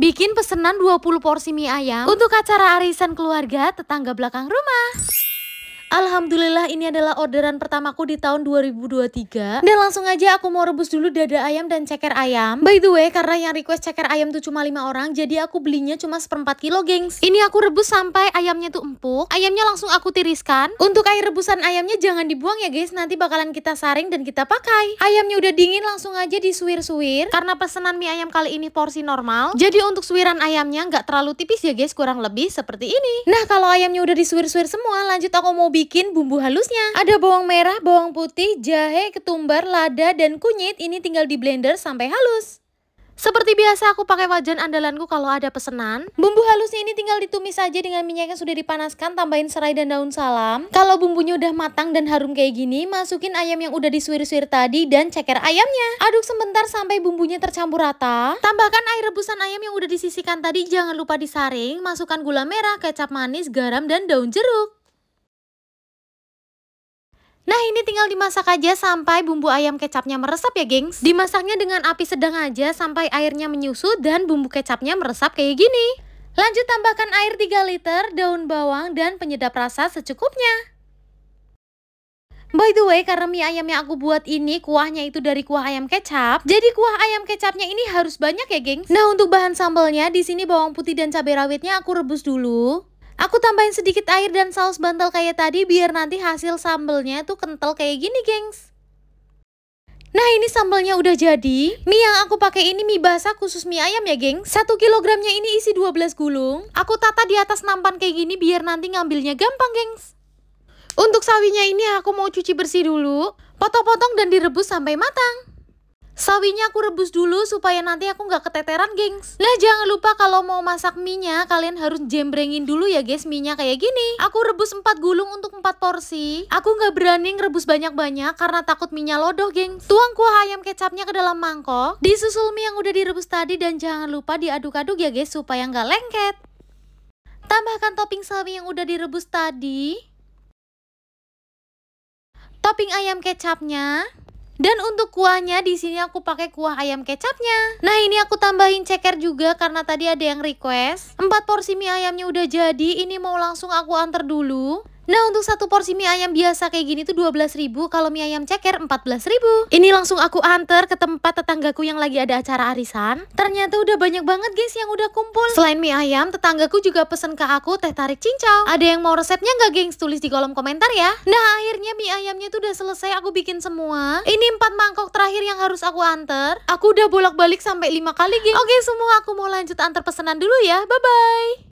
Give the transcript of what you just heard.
Bikin pesenan 20 porsi mie ayam untuk acara arisan keluarga tetangga belakang rumah. Alhamdulillah ini adalah orderan pertamaku di tahun 2023 Dan langsung aja aku mau rebus dulu dada ayam dan ceker ayam By the way karena yang request ceker ayam tuh cuma 5 orang Jadi aku belinya cuma seperempat kilo gengs Ini aku rebus sampai ayamnya tuh empuk Ayamnya langsung aku tiriskan Untuk air rebusan ayamnya jangan dibuang ya guys Nanti bakalan kita saring dan kita pakai Ayamnya udah dingin langsung aja disuir-suir Karena pesanan mie ayam kali ini porsi normal Jadi untuk suiran ayamnya nggak terlalu tipis ya guys Kurang lebih seperti ini Nah kalau ayamnya udah disuir-suir semua lanjut aku mau bikin bikin bumbu halusnya. Ada bawang merah, bawang putih, jahe, ketumbar, lada, dan kunyit. Ini tinggal di blender sampai halus. Seperti biasa aku pakai wajan andalanku kalau ada pesenan. Bumbu halusnya ini tinggal ditumis saja dengan minyak yang sudah dipanaskan, tambahin serai dan daun salam. Kalau bumbunya udah matang dan harum kayak gini, masukin ayam yang udah disuir-suir tadi dan ceker ayamnya. Aduk sebentar sampai bumbunya tercampur rata. Tambahkan air rebusan ayam yang udah disisikan tadi, jangan lupa disaring. Masukkan gula merah, kecap manis, garam, dan daun jeruk. Nah ini tinggal dimasak aja sampai bumbu ayam kecapnya meresap ya gengs Dimasaknya dengan api sedang aja sampai airnya menyusut dan bumbu kecapnya meresap kayak gini Lanjut tambahkan air 3 liter, daun bawang, dan penyedap rasa secukupnya By the way, karena mie ayam yang aku buat ini kuahnya itu dari kuah ayam kecap. Jadi kuah ayam kecapnya ini harus banyak ya, gengs. Nah, untuk bahan sambalnya di sini bawang putih dan cabai rawitnya aku rebus dulu. Aku tambahin sedikit air dan saus bantal kayak tadi biar nanti hasil sambelnya tuh kental kayak gini, gengs. Nah ini sambelnya udah jadi Mie yang aku pakai ini mie basah khusus mie ayam ya geng Satu kilogramnya ini isi 12 gulung Aku tata di atas nampan kayak gini biar nanti ngambilnya gampang gengs Untuk sawinya ini aku mau cuci bersih dulu Potong-potong dan direbus sampai matang Sawinya aku rebus dulu supaya nanti aku nggak keteteran, gengs. Nah jangan lupa kalau mau masak minyak, kalian harus jembrengin dulu ya guys minyak kayak gini. Aku rebus 4 gulung untuk 4 porsi. Aku nggak berani ngerebus banyak-banyak karena takut minyak lodoh, gengs. Tuang kuah ayam kecapnya ke dalam mangkok. Disusul mie yang udah direbus tadi dan jangan lupa diaduk-aduk ya guys supaya nggak lengket. Tambahkan topping sawi yang udah direbus tadi. Topping ayam kecapnya. Dan untuk kuahnya di sini aku pakai kuah ayam kecapnya. Nah, ini aku tambahin ceker juga karena tadi ada yang request. Empat porsi mie ayamnya udah jadi, ini mau langsung aku antar dulu. Nah untuk satu porsi mie ayam biasa kayak gini tuh ribu, Kalau mie ayam ceker ribu. Ini langsung aku antar ke tempat tetanggaku yang lagi ada acara arisan Ternyata udah banyak banget guys yang udah kumpul Selain mie ayam, tetanggaku juga pesen ke aku teh tarik cincau Ada yang mau resepnya nggak gengs? Tulis di kolom komentar ya Nah akhirnya mie ayamnya tuh udah selesai aku bikin semua Ini empat mangkok terakhir yang harus aku antar Aku udah bolak-balik sampai lima kali gengs Oke semua aku mau lanjut antar pesanan dulu ya Bye-bye